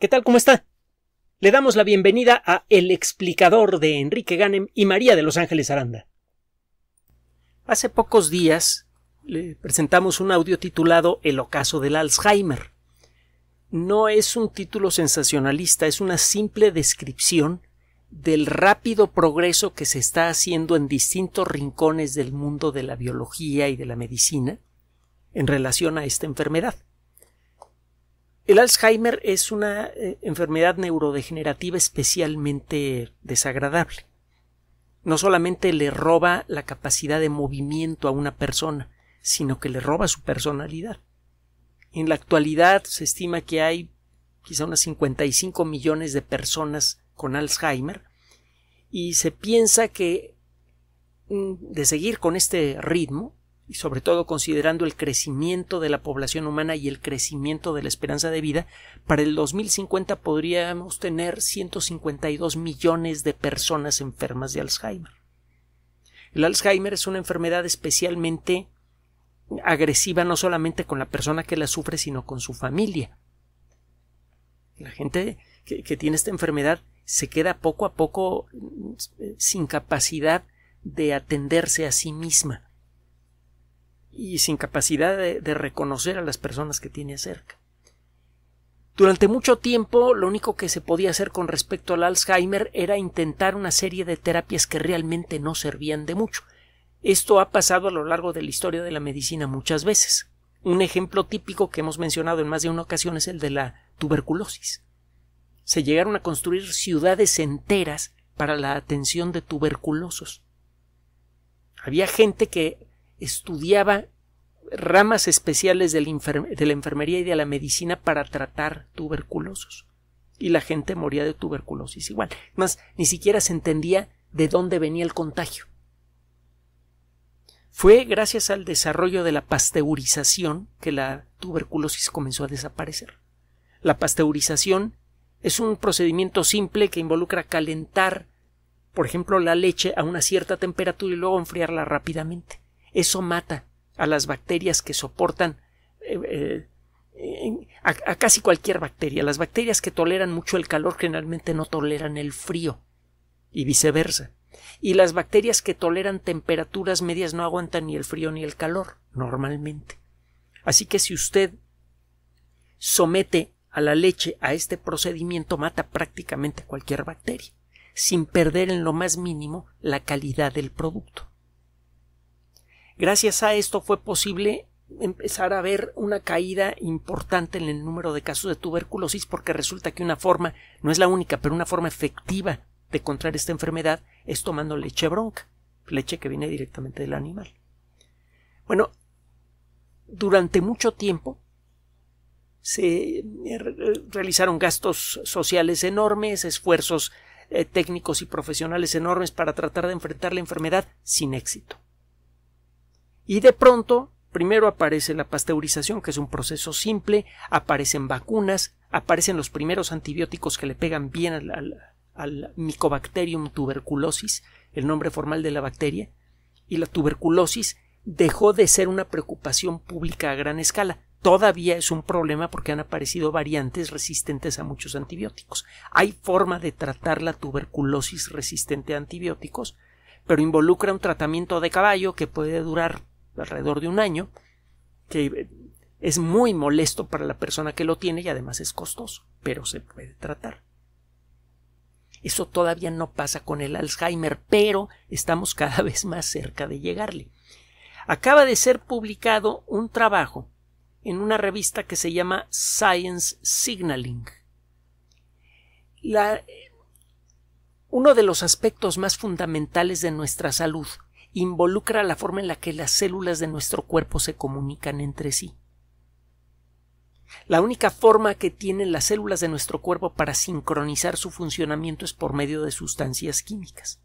¿Qué tal? ¿Cómo está? Le damos la bienvenida a El explicador de Enrique Ganem y María de Los Ángeles Aranda. Hace pocos días le presentamos un audio titulado El ocaso del Alzheimer. No es un título sensacionalista, es una simple descripción del rápido progreso que se está haciendo en distintos rincones del mundo de la biología y de la medicina en relación a esta enfermedad. El Alzheimer es una eh, enfermedad neurodegenerativa especialmente desagradable. No solamente le roba la capacidad de movimiento a una persona, sino que le roba su personalidad. En la actualidad se estima que hay quizá unas 55 millones de personas con Alzheimer y se piensa que mm, de seguir con este ritmo y sobre todo considerando el crecimiento de la población humana y el crecimiento de la esperanza de vida, para el 2050 podríamos tener 152 millones de personas enfermas de Alzheimer. El Alzheimer es una enfermedad especialmente agresiva no solamente con la persona que la sufre, sino con su familia. La gente que, que tiene esta enfermedad se queda poco a poco mm, sin capacidad de atenderse a sí misma y sin capacidad de, reconocer a las personas que tiene cerca. Durante mucho tiempo lo único que se podía hacer con respecto al Alzheimer era intentar una serie de terapias que realmente no servían de mucho. Esto ha pasado a lo largo de la historia de la medicina muchas veces. Un ejemplo típico que hemos mencionado en más de una ocasión es el de la tuberculosis. Se llegaron a construir ciudades enteras para la atención de tuberculosos. Había gente que estudiaba ramas especiales de la, enfermería y de la medicina para tratar tuberculosos. Y la gente moría de tuberculosis igual. Más, ni siquiera se entendía de dónde venía el contagio. Fue gracias al desarrollo de la pasteurización que la tuberculosis comenzó a desaparecer. La pasteurización es un procedimiento simple que involucra calentar, por ejemplo, la leche a una cierta temperatura y luego enfriarla rápidamente. Eso mata a las bacterias que soportan eh, eh, a casi cualquier bacteria. Las bacterias que toleran mucho el calor generalmente no toleran el frío y viceversa. Y las bacterias que toleran temperaturas medias no aguantan ni el frío ni el calor, normalmente. Así que si usted somete a la leche a este procedimiento, mata prácticamente cualquier bacteria, sin perder en lo más mínimo la calidad del producto. Gracias a esto fue posible empezar a ver una caída importante en el número de casos de tuberculosis porque resulta que una forma, no es la única, pero una forma efectiva de contraer esta enfermedad es tomando leche bronca, leche que viene directamente del animal. Bueno, durante mucho tiempo se eh, eh, realizaron gastos sociales enormes, esfuerzos eh, técnicos y profesionales enormes para tratar de enfrentar la enfermedad sin éxito. Y de pronto, primero aparece la pasteurización, que es un proceso simple, aparecen vacunas, aparecen los primeros antibióticos que le pegan bien al, Mycobacterium tuberculosis, el nombre formal de la bacteria, y la tuberculosis dejó de ser una preocupación pública a gran escala. Todavía es un problema porque han aparecido variantes resistentes a muchos antibióticos. Hay forma de tratar la tuberculosis resistente a antibióticos, pero involucra un tratamiento de caballo que puede durar alrededor de un año, que es muy molesto para la persona que lo tiene y además es costoso, pero se puede tratar. Eso todavía no pasa con el Alzheimer, pero estamos cada vez más cerca de llegarle. Acaba de ser publicado un trabajo en una revista que se llama Science Signaling. Eh, uno de los aspectos más fundamentales de nuestra salud involucra la forma en la que las células de nuestro cuerpo se comunican entre sí. La única forma que tienen las células de nuestro cuerpo para sincronizar su funcionamiento es por medio de sustancias químicas.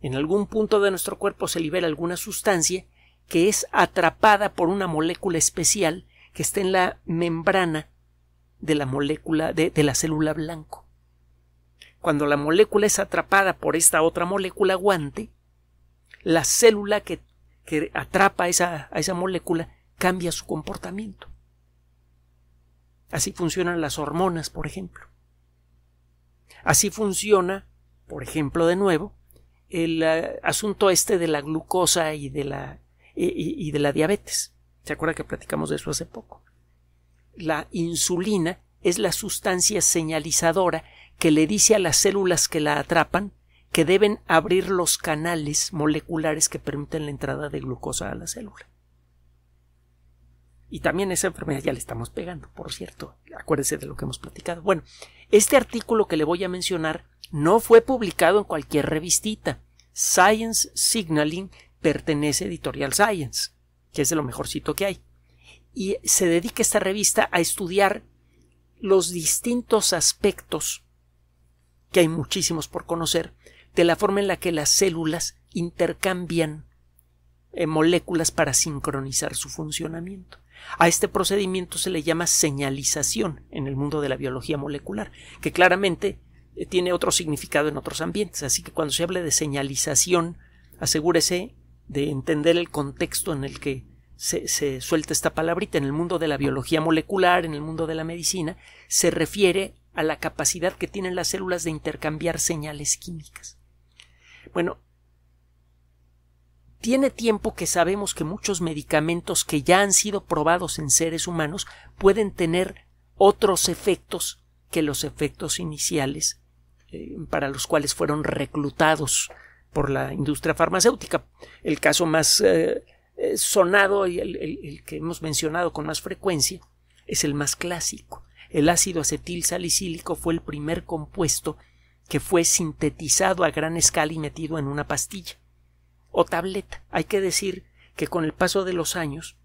En algún punto de nuestro cuerpo se libera alguna sustancia que es atrapada por una molécula especial que está en la membrana de la molécula de, la célula blanco. Cuando la molécula es atrapada por esta otra molécula guante, la célula que, que atrapa a esa molécula cambia su comportamiento. Así funcionan las hormonas, por ejemplo. Así funciona, por ejemplo, de nuevo, el eh, asunto este de la glucosa y de la, de la diabetes. ¿Se acuerda que platicamos de eso hace poco? La insulina es la sustancia señalizadora que le dice a las células que la atrapan que deben abrir los canales moleculares que permiten la entrada de glucosa a la célula. Y también esa enfermedad ya le estamos pegando, por cierto. Acuérdese de lo que hemos platicado. Bueno, este artículo que le voy a mencionar no fue publicado en cualquier revistita. Science Signaling pertenece a Editorial Science, que es de lo mejorcito que hay. Y se dedica esta revista a estudiar los distintos aspectos, que hay muchísimos por conocer, de la forma en la que las células intercambian eh, moléculas para sincronizar su funcionamiento. A este procedimiento se le llama señalización en el mundo de la biología molecular, que claramente eh, tiene otro significado en otros ambientes. Así que cuando se hable de señalización, asegúrese de entender el contexto en el que se, se, suelta esta palabrita en el mundo de la biología molecular, en el mundo de la medicina, se refiere a la capacidad que tienen las células de intercambiar señales químicas. Bueno, tiene tiempo que sabemos que muchos medicamentos que ya han sido probados en seres humanos pueden tener otros efectos que los efectos iniciales eh, para los cuales fueron reclutados por la industria farmacéutica. El caso más eh, eh, sonado y el, el, que hemos mencionado con más frecuencia es el más clásico. El ácido acetil salicílico fue el primer compuesto que fue sintetizado a gran escala y metido en una pastilla o tableta. Hay que decir que con el paso de los años,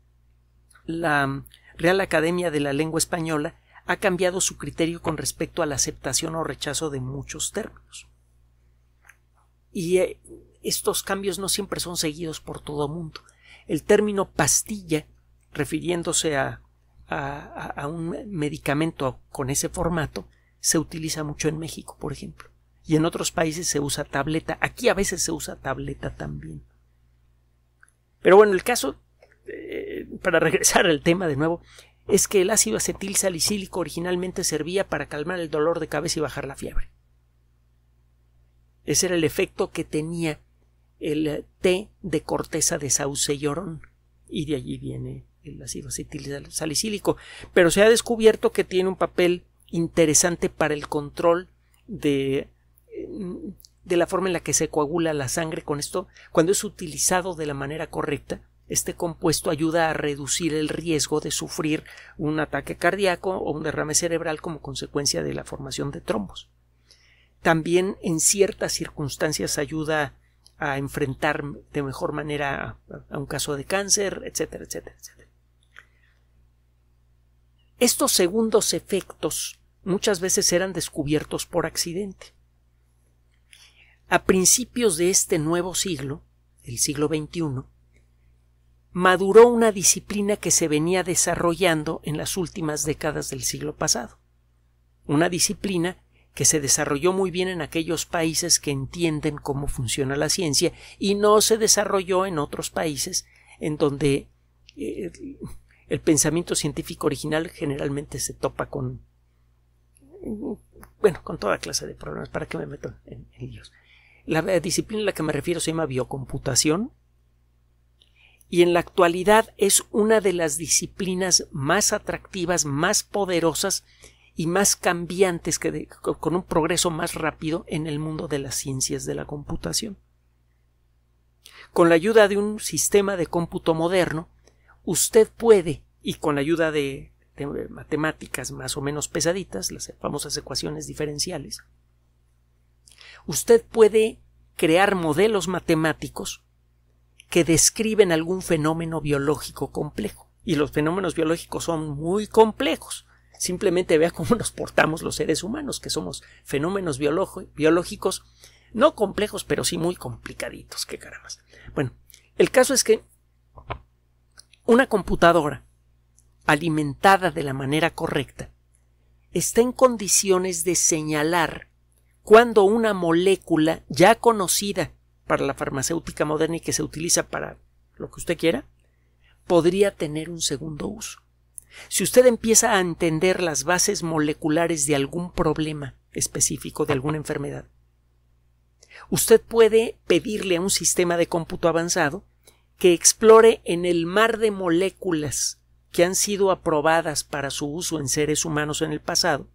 la Real Academia de la Lengua Española ha cambiado su criterio con respecto a la aceptación o rechazo de muchos términos. Y eh, estos cambios no siempre son seguidos por todo mundo. El término pastilla, refiriéndose a un medicamento con ese formato, se utiliza mucho en México, por ejemplo y en otros países se usa tableta. Aquí a veces se usa tableta también. Pero bueno, el caso, eh, para regresar al tema de nuevo, es que el ácido acetil salicílico originalmente servía para calmar el dolor de cabeza y bajar la fiebre. Ese era el efecto que tenía el té de corteza de sauce Y de allí viene el ácido acetil salicílico. Pero se ha descubierto que tiene un papel interesante para el control de de la forma en la que se coagula la sangre con esto, cuando es utilizado de la manera correcta, este compuesto ayuda a reducir el riesgo de sufrir un ataque cardíaco o un derrame cerebral como consecuencia de la formación de trombos. También en ciertas circunstancias ayuda a enfrentar de mejor manera a un caso de cáncer, etcétera, etcétera, etcétera. Estos segundos efectos muchas veces eran descubiertos por accidente a principios de este nuevo siglo, el siglo XXI, maduró una disciplina que se venía desarrollando en las últimas décadas del siglo pasado. Una disciplina que se desarrolló muy bien en aquellos países que entienden cómo funciona la ciencia y no se desarrolló en otros países en donde eh, el pensamiento científico original generalmente se topa con bueno, con toda clase de problemas, para qué me meto en, ellos? La disciplina a la que me refiero se llama biocomputación y en la actualidad es una de las disciplinas más atractivas, más poderosas y más cambiantes que con un progreso más rápido en el mundo de las ciencias de la computación. Con la ayuda de un sistema de cómputo moderno, usted puede, y con la ayuda de matemáticas más o menos pesaditas, las famosas ecuaciones diferenciales, Usted puede crear modelos matemáticos que describen algún fenómeno biológico complejo. Y los fenómenos biológicos son muy complejos. Simplemente vea cómo nos portamos los seres humanos, que somos fenómenos biológicos no complejos, pero sí muy complicaditos, qué caramba. Bueno, el caso es que una computadora alimentada de la manera correcta está en condiciones de señalar cuando una molécula ya conocida para la farmacéutica moderna y que se utiliza para lo que usted quiera, podría tener un segundo uso. Si usted empieza a entender las bases moleculares de algún problema específico, de alguna enfermedad, usted puede pedirle a un sistema de cómputo avanzado que explore en el mar de moléculas que han sido aprobadas para su uso en seres humanos en el pasado,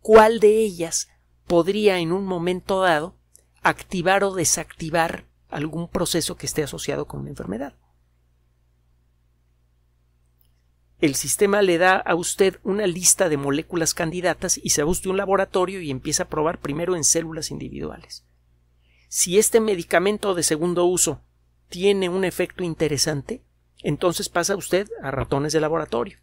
cuál de ellas podría en un momento dado activar o desactivar algún proceso que esté asociado con una enfermedad. El sistema le da a usted una lista de moléculas candidatas y se va un laboratorio y empieza a probar primero en células individuales. Si este medicamento de segundo uso tiene un efecto interesante, entonces pasa usted a ratones de laboratorio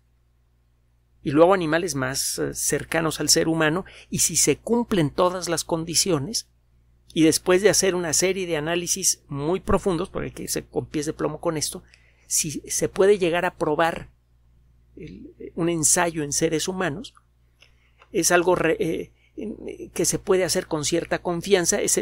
y luego animales más eh, cercanos al ser humano, y si se cumplen todas las condiciones, y después de hacer una serie de análisis muy profundos, porque hay que se con pies de plomo con esto, si se puede llegar a probar eh, un ensayo en seres humanos, es algo eh, que se puede hacer con cierta confianza. Es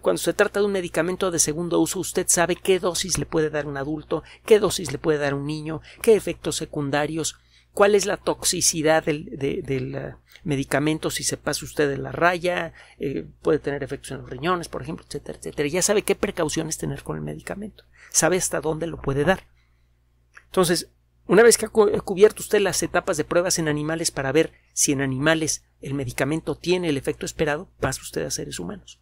cuando se trata de un medicamento de segundo uso, usted sabe qué dosis le puede dar un adulto, qué dosis le puede dar un niño, qué efectos secundarios, cuál es la toxicidad del, eh, medicamento si se pasa usted en la raya, eh, puede tener efectos en los riñones, por ejemplo, etcétera, etcétera. Ya sabe qué precauciones tener con el medicamento, sabe hasta dónde lo puede dar. Entonces, una vez que ha cubierto usted las etapas de pruebas en animales para ver si en animales el medicamento tiene el efecto esperado, pasa usted a seres humanos.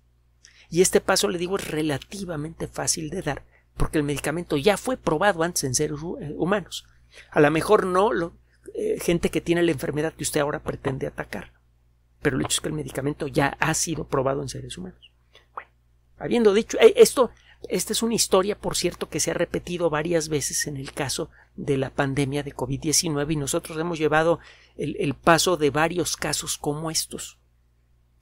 Y este paso, le digo, es relativamente fácil de dar, porque el medicamento ya fue probado antes en seres eh, humanos. A lo mejor no lo eh, gente que tiene la enfermedad que usted ahora pretende atacar. Pero el hecho es que el medicamento ya ha sido probado en seres humanos. Bueno, habiendo dicho eh, esto, esta es una historia, por cierto, que se ha repetido varias veces en el caso de la pandemia de COVID-19 y nosotros hemos llevado el, paso de varios casos como estos,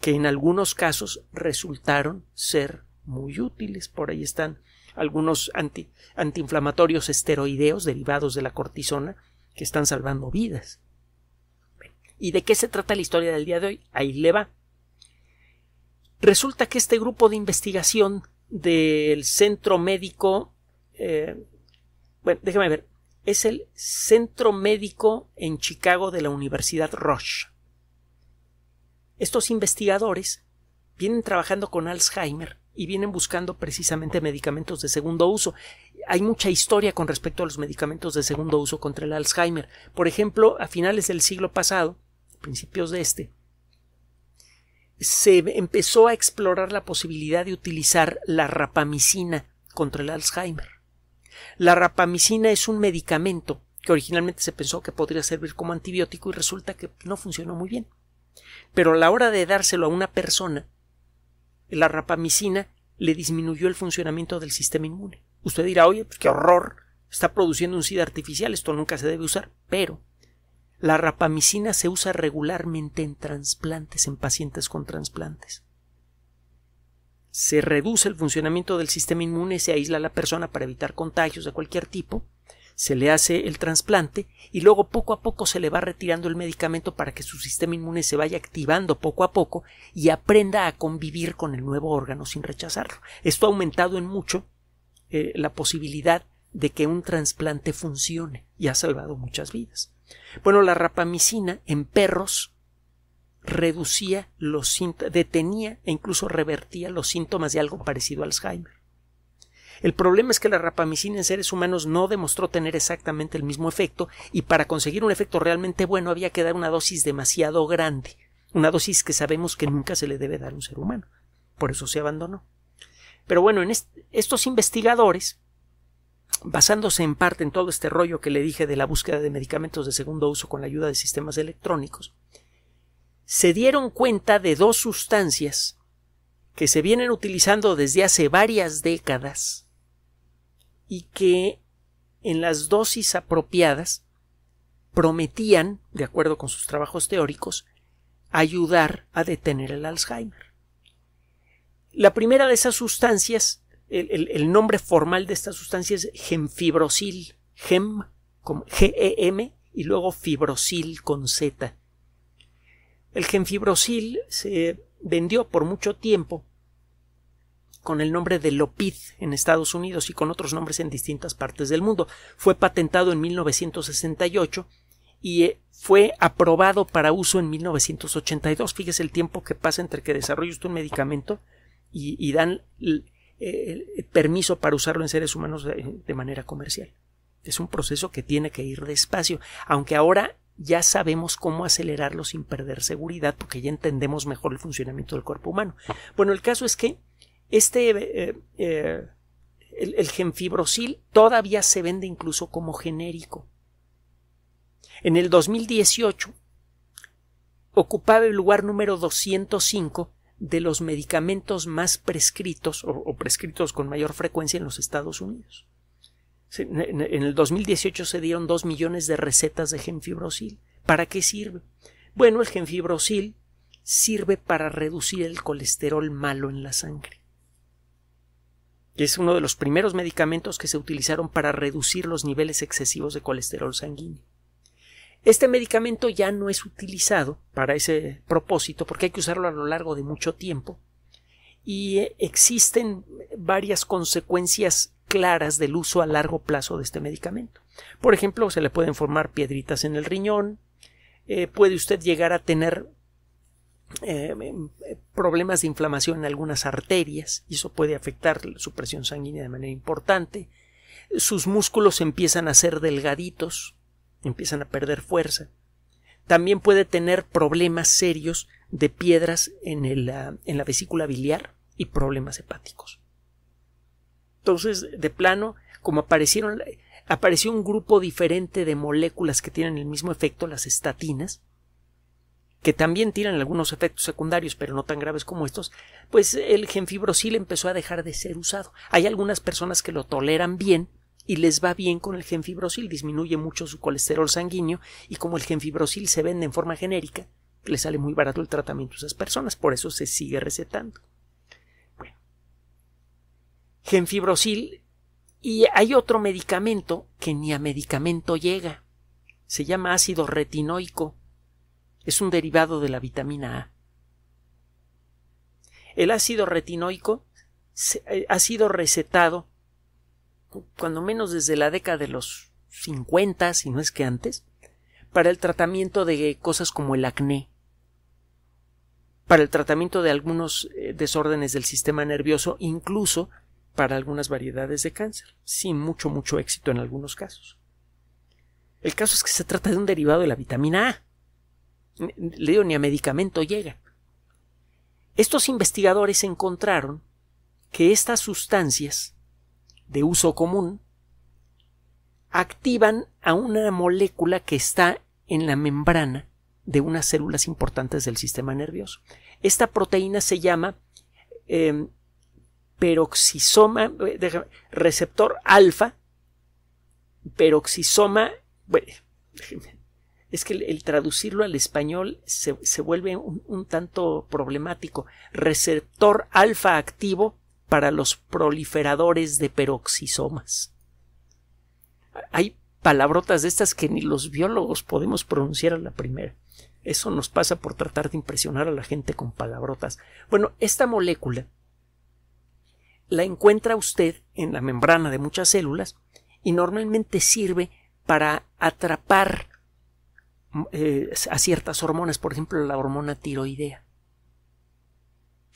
que en algunos casos resultaron ser muy útiles. Por ahí están algunos anti, antiinflamatorios esteroideos derivados de la cortisona que están salvando vidas. ¿Y de qué se trata la historia del día de hoy? Ahí le va. Resulta que este grupo de investigación del Centro Médico. Eh, bueno, déjame ver. Es el Centro Médico en Chicago de la Universidad Roche. Estos investigadores vienen trabajando con Alzheimer y vienen buscando precisamente medicamentos de segundo uso. Hay mucha historia con respecto a los medicamentos de segundo uso contra el Alzheimer. Por ejemplo, a finales del siglo pasado, principios de este, se empezó a explorar la posibilidad de utilizar la rapamicina contra el Alzheimer. La rapamicina es un medicamento que originalmente se pensó que podría servir como antibiótico y resulta que no funcionó muy bien. Pero a la hora de dárselo a una persona la rapamicina le disminuyó el funcionamiento del sistema inmune. Usted dirá, oye, pues, qué horror, está produciendo un SIDA artificial, esto nunca se debe usar, pero la rapamicina se usa regularmente en trasplantes, en pacientes con trasplantes. Se reduce el funcionamiento del sistema inmune, se aísla a la persona para evitar contagios de cualquier tipo, se le hace el trasplante y luego poco a poco se le va retirando el medicamento para que su sistema inmune se vaya activando poco a poco y aprenda a convivir con el nuevo órgano sin rechazarlo. Esto ha aumentado en mucho eh, la posibilidad de que un trasplante funcione y ha salvado muchas vidas. Bueno, la rapamicina en perros reducía los detenía e incluso revertía los síntomas de algo parecido al Alzheimer. El problema es que la rapamicina en seres humanos no demostró tener exactamente el mismo efecto y para conseguir un efecto realmente bueno había que dar una dosis demasiado grande, una dosis que sabemos que nunca se le debe dar a un ser humano. Por eso se abandonó. Pero bueno, estos investigadores, basándose en parte en todo este rollo que le dije de la búsqueda de medicamentos de segundo uso con la ayuda de sistemas electrónicos, se dieron cuenta de dos sustancias que se vienen utilizando desde hace varias décadas y que en las dosis apropiadas prometían, de acuerdo con sus trabajos teóricos, ayudar a detener el Alzheimer. La primera de esas sustancias, el, nombre formal de esta sustancia es Genfibrosil gem, G-E-M, y luego fibrosil con Z. El genfibrosil se vendió por mucho tiempo con el nombre de Lopid en Estados Unidos y con otros nombres en distintas partes del mundo. Fue patentado en 1968 y eh, fue aprobado para uso en 1982. Fíjese el tiempo que pasa entre que desarrolla usted un medicamento y, dan eh, el, permiso para usarlo en seres humanos de manera comercial. Es un proceso que tiene que ir despacio, aunque ahora ya sabemos cómo acelerarlo sin perder seguridad, porque ya entendemos mejor el funcionamiento del cuerpo humano. Bueno, el caso es que este, eh, eh, el, genfibrosil todavía se vende incluso como genérico. En el 2018 ocupaba el lugar número 205 de los medicamentos más prescritos o, o, prescritos con mayor frecuencia en los Estados Unidos. En el 2018 se dieron 2 millones de recetas de genfibrosil. ¿Para qué sirve? Bueno, el genfibrosil sirve para reducir el colesterol malo en la sangre que es uno de los primeros medicamentos que se utilizaron para reducir los niveles excesivos de colesterol sanguíneo. Este medicamento ya no es utilizado para ese propósito porque hay que usarlo a lo largo de mucho tiempo y eh, existen varias consecuencias claras del uso a largo plazo de este medicamento. Por ejemplo, se le pueden formar piedritas en el riñón, eh, puede usted llegar a tener eh, problemas de inflamación en algunas arterias y eso puede afectar su presión sanguínea de manera importante. Sus músculos empiezan a ser delgaditos, empiezan a perder fuerza. También puede tener problemas serios de piedras en, ah, en la vesícula biliar y problemas hepáticos. Entonces, de plano, como aparecieron, apareció un grupo diferente de moléculas que tienen el mismo efecto, las estatinas, que también tienen algunos efectos secundarios, pero no tan graves como estos, pues el genfibrosil empezó a dejar de ser usado. Hay algunas personas que lo toleran bien y les va bien con el genfibrosil, disminuye mucho su colesterol sanguíneo y como el genfibrosil se vende en forma genérica, le sale muy barato el tratamiento a esas personas, por eso se sigue recetando. Bueno, genfibrosil y hay otro medicamento que ni a medicamento llega. Se llama ácido retinoico es un derivado de la vitamina A. El ácido retinoico eh, ha sido recetado, cuando menos desde la década de los 50, si no es que antes, para el tratamiento de cosas como el acné, para el tratamiento de algunos eh, desórdenes del sistema nervioso, incluso para algunas variedades de cáncer, sin mucho, mucho éxito en algunos casos. El caso es que se trata de un derivado de la vitamina A le digo, ni a medicamento llega. Estos investigadores encontraron que estas sustancias de uso común activan a una molécula que está en la membrana de unas células importantes del sistema nervioso. Esta proteína se llama em, peroxisoma, eh, déjame, receptor alfa, peroxisoma, es que el, traducirlo al español se, vuelve un, un, tanto problemático. Receptor alfa activo para los proliferadores de peroxisomas. Hay palabrotas de estas que ni los biólogos podemos pronunciar a la primera. Eso nos pasa por tratar de impresionar a la gente con palabrotas. Bueno, esta molécula la encuentra usted en la membrana de muchas células y normalmente sirve para atrapar eh, a ciertas hormonas, por ejemplo la hormona tiroidea.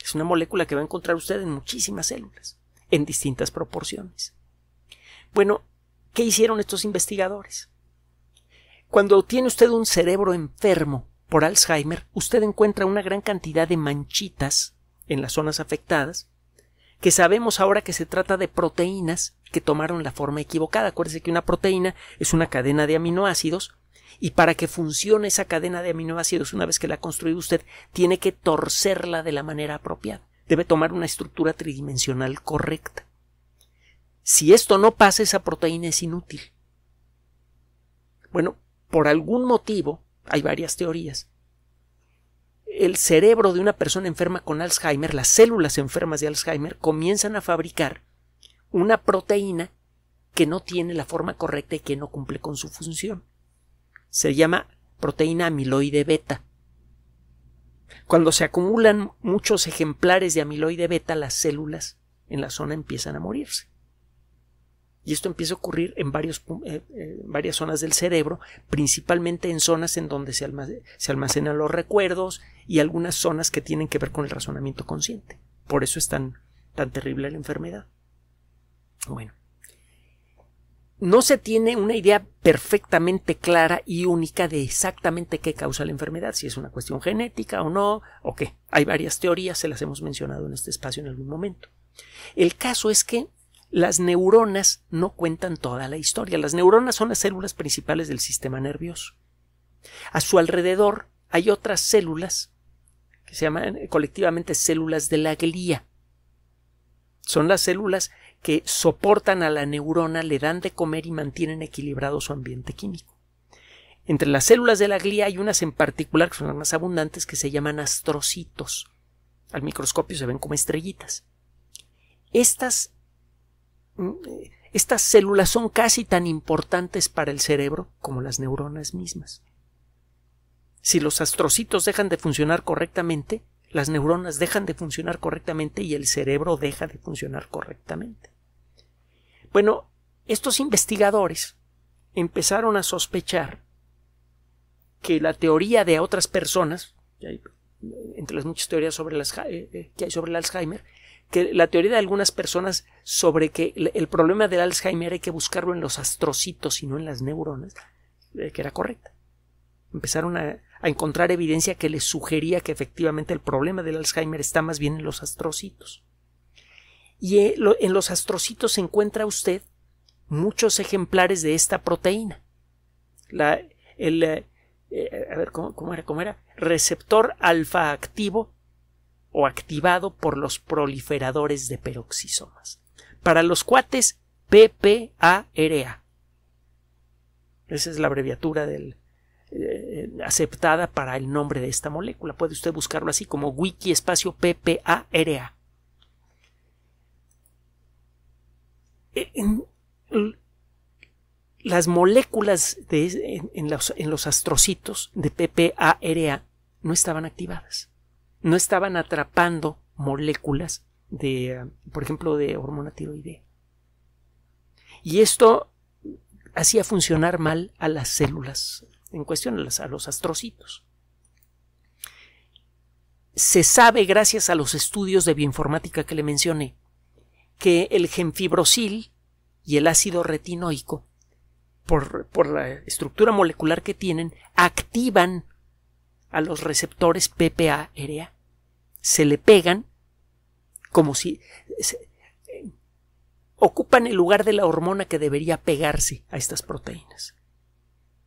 Es una molécula que va a encontrar usted en muchísimas células, en distintas proporciones. Bueno, ¿qué hicieron estos investigadores? Cuando tiene usted un cerebro enfermo por Alzheimer, usted encuentra una gran cantidad de manchitas en las zonas afectadas, que sabemos ahora que se trata de proteínas que tomaron la forma equivocada. Acuérdese que una proteína es una cadena de aminoácidos y para que funcione esa cadena de aminoácidos una vez que la ha construido usted, tiene que torcerla de la manera apropiada. Debe tomar una estructura tridimensional correcta. Si esto no pasa, esa proteína es inútil. Bueno, por algún motivo, hay varias teorías. El cerebro de una persona enferma con Alzheimer, las células enfermas de Alzheimer, comienzan a fabricar una proteína que no tiene la forma correcta y que no cumple con su función se llama proteína amiloide beta. Cuando se acumulan muchos ejemplares de amiloide beta, las células en la zona empiezan a morirse. Y esto empieza a ocurrir en, varios, eh, eh, varias zonas del cerebro, principalmente en zonas en donde se, almacenan, los recuerdos y algunas zonas que tienen que ver con el razonamiento consciente. Por eso es tan, tan terrible la enfermedad. Bueno, no se tiene una idea perfectamente clara y única de exactamente qué causa la enfermedad, si es una cuestión genética o no, o qué. Hay varias teorías, se las hemos mencionado en este espacio en algún momento. El caso es que las neuronas no cuentan toda la historia. Las neuronas son las células principales del sistema nervioso. A su alrededor hay otras células que se llaman eh, colectivamente células de la glía. Son las células que soportan a la neurona, le dan de comer y mantienen equilibrado su ambiente químico. Entre las células de la glía hay unas en particular que son las más abundantes que se llaman astrocitos. Al microscopio se ven como estrellitas. Estas, mm, eh, estas células son casi tan importantes para el cerebro como las neuronas mismas. Si los astrocitos dejan de funcionar correctamente, las neuronas dejan de funcionar correctamente y el cerebro deja de funcionar correctamente. Bueno, estos investigadores empezaron a sospechar que la teoría de otras personas, entre las muchas teorías sobre las, eh, eh, que hay sobre el Alzheimer, que la teoría de algunas personas sobre que el problema del Alzheimer hay que buscarlo en los astrocitos y no en las neuronas, eh, que era correcta. Empezaron a, a encontrar evidencia que le sugería que efectivamente el problema del Alzheimer está más bien en los astrocitos. Y eh, en los astrocitos se encuentra usted muchos ejemplares de esta proteína. el, eh, eh, a ver, ¿cómo, era? era? Receptor alfa activo o activado por los proliferadores de peroxisomas. Para los cuates, PPARA. Esa es la abreviatura del, aceptada para el nombre de esta molécula. Puede usted buscarlo así como wiki espacio PPARA. E, las moléculas en, los, astrocitos de PPARA no estaban activadas. No estaban atrapando moléculas de, por ejemplo, de hormona tiroidea. Y esto hacía funcionar mal a las células en cuestión, a los astrocitos. Se sabe, gracias a los estudios de bioinformática que le mencioné, que el genfibrosil y el ácido retinoico, por, la estructura molecular que tienen, activan a los receptores PPA-RA. Se le pegan como si ocupan el lugar de la hormona que debería pegarse a estas proteínas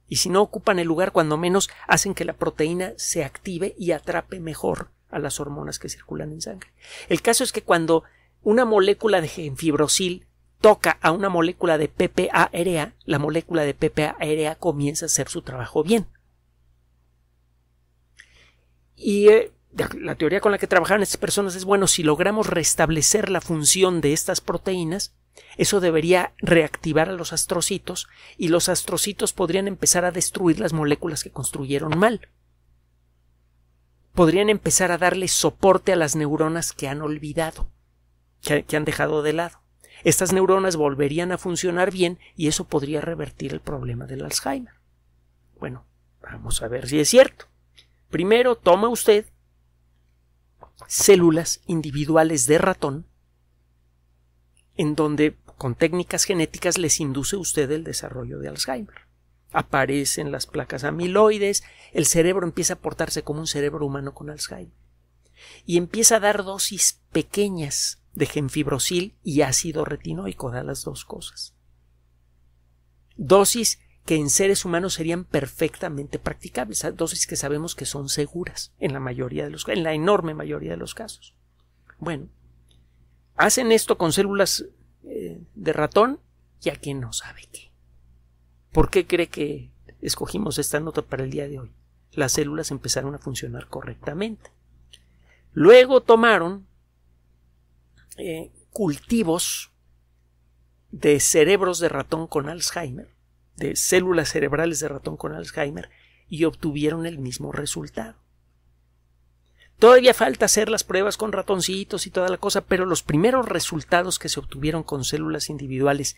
y si no ocupan el lugar, cuando menos hacen que la proteína se active y atrape mejor a las hormonas que circulan en sangre. El caso es que cuando una molécula de genfibrosil toca a una molécula de PPA la molécula de PPA comienza a hacer su trabajo bien. Y eh, la teoría con la que trabajaron estas personas es, bueno, si logramos restablecer la función de estas proteínas, eso debería reactivar a los astrocitos y los astrocitos podrían empezar a destruir las moléculas que construyeron mal. Podrían empezar a darle soporte a las neuronas que han olvidado, que, que han dejado de lado. Estas neuronas volverían a funcionar bien y eso podría revertir el problema del Alzheimer. Bueno, vamos a ver si es cierto. Primero, toma usted células individuales de ratón en donde con técnicas genéticas les induce usted el desarrollo de Alzheimer. Aparecen las placas amiloides, el cerebro empieza a portarse como un cerebro humano con Alzheimer y empieza a dar dosis pequeñas de genfibrosil y ácido retinoico, da las dos cosas. Dosis que en seres humanos serían perfectamente practicables, dosis que sabemos que son seguras en la mayoría de los en la enorme mayoría de los casos. Bueno, hacen esto con células eh, de ratón ya que no sabe qué. ¿Por qué cree que escogimos esta nota para el día de hoy? Las células empezaron a funcionar correctamente. Luego tomaron eh, cultivos de cerebros de ratón con Alzheimer de células cerebrales de ratón con Alzheimer y obtuvieron el mismo resultado. Todavía falta hacer las pruebas con ratoncitos y toda la cosa, pero los primeros resultados que se obtuvieron con células individuales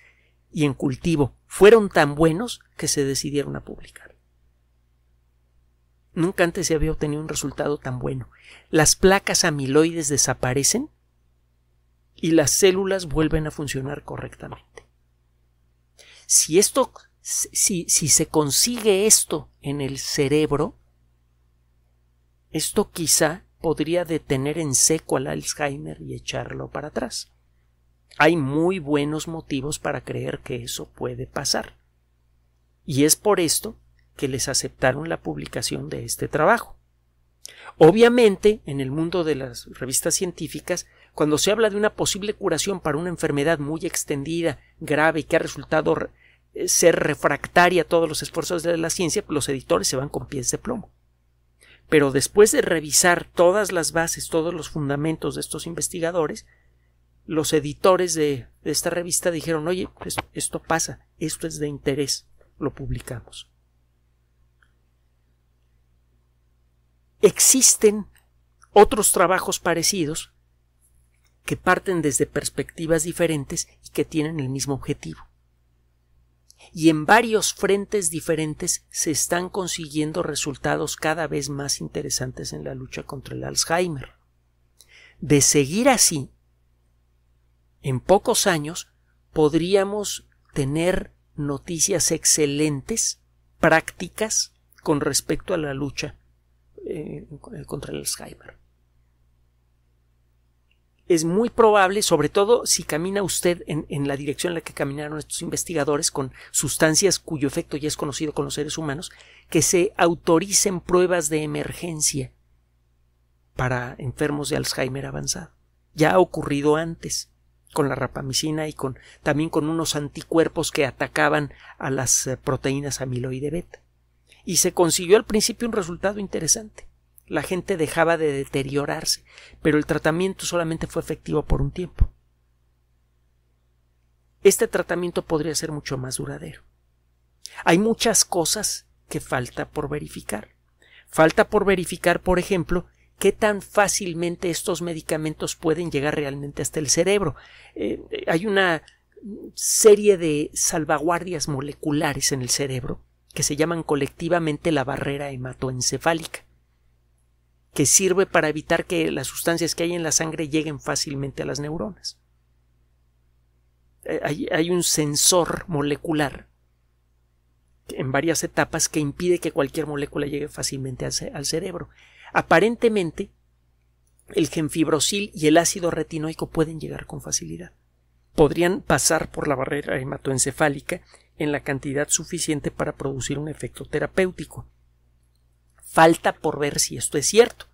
y en cultivo fueron tan buenos que se decidieron a publicar. Nunca antes se había obtenido un resultado tan bueno. Las placas amiloides desaparecen y las células vuelven a funcionar correctamente. Si esto si, se consigue esto en el cerebro, esto quizá podría detener en seco al Alzheimer y echarlo para atrás. Hay muy buenos motivos para creer que eso puede pasar. Y es por esto que les aceptaron la publicación de este trabajo. Obviamente, en el mundo de las revistas científicas, cuando se habla de una posible curación para una enfermedad muy extendida, grave y que ha resultado ser refractaria a todos los esfuerzos de la ciencia, los editores se van con pies de plomo. Pero después de revisar todas las bases, todos los fundamentos de estos investigadores, los editores de, de esta revista dijeron, oye, pues esto pasa, esto es de interés, lo publicamos. Existen otros trabajos parecidos que parten desde perspectivas diferentes y que tienen el mismo objetivo y en varios frentes diferentes se están consiguiendo resultados cada vez más interesantes en la lucha contra el Alzheimer. De seguir así, en pocos años podríamos tener noticias excelentes, prácticas, con respecto a la lucha eh, contra el Alzheimer es muy probable, sobre todo si camina usted en, en, la dirección en la que caminaron estos investigadores con sustancias cuyo efecto ya es conocido con los seres humanos, que se autoricen pruebas de emergencia para enfermos de Alzheimer avanzado. Ya ha ocurrido antes con la rapamicina y con también con unos anticuerpos que atacaban a las eh, proteínas amiloide beta. Y se consiguió al principio un resultado interesante la gente dejaba de deteriorarse, pero el tratamiento solamente fue efectivo por un tiempo. Este tratamiento podría ser mucho más duradero. Hay muchas cosas que falta por verificar. Falta por verificar, por ejemplo, qué tan fácilmente estos medicamentos pueden llegar realmente hasta el cerebro. Eh, eh, hay una serie de salvaguardias moleculares en el cerebro que se llaman colectivamente la barrera hematoencefálica que sirve para evitar que las sustancias que hay en la sangre lleguen fácilmente a las neuronas. Eh, hay, un sensor molecular en varias etapas que impide que cualquier molécula llegue fácilmente al cerebro. Aparentemente, el genfibrosil y el ácido retinoico pueden llegar con facilidad. Podrían pasar por la barrera hematoencefálica en la cantidad suficiente para producir un efecto terapéutico. Falta por ver si esto es cierto,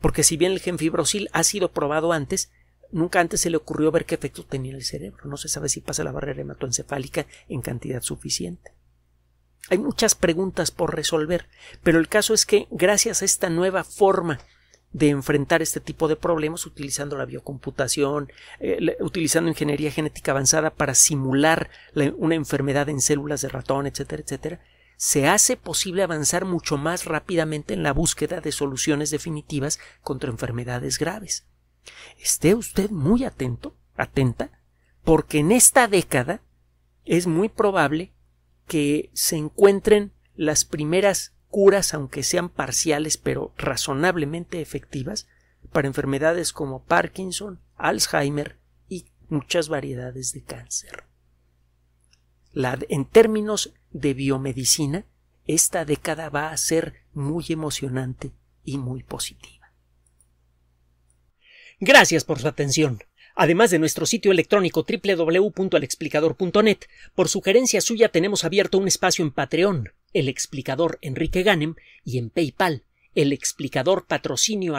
porque si bien el gen fibrosil ha sido probado antes, nunca antes se le ocurrió ver qué efecto tenía el cerebro. No se sabe si pasa la barrera hematoencefálica en cantidad suficiente. Hay muchas preguntas por resolver, pero el caso es que gracias a esta nueva forma de enfrentar este tipo de problemas utilizando la biocomputación, eh, utilizando ingeniería genética avanzada para simular una enfermedad en células de ratón, etcétera, etcétera, se hace posible avanzar mucho más rápidamente en la búsqueda de soluciones definitivas contra enfermedades graves. Esté usted muy atento, atenta, porque en esta década es muy probable que se encuentren las primeras curas, aunque sean parciales, pero razonablemente efectivas, para enfermedades como Parkinson, Alzheimer y muchas variedades de cáncer. en términos de biomedicina, esta década va a ser muy emocionante y muy positiva. Gracias por su atención. Además de nuestro sitio electrónico www.alexplicador.net, por sugerencia suya tenemos abierto un espacio en Patreon, el explicador Enrique Ganem, y en PayPal, el explicador patrocinio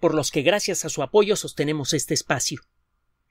por los que gracias a su apoyo sostenemos este espacio.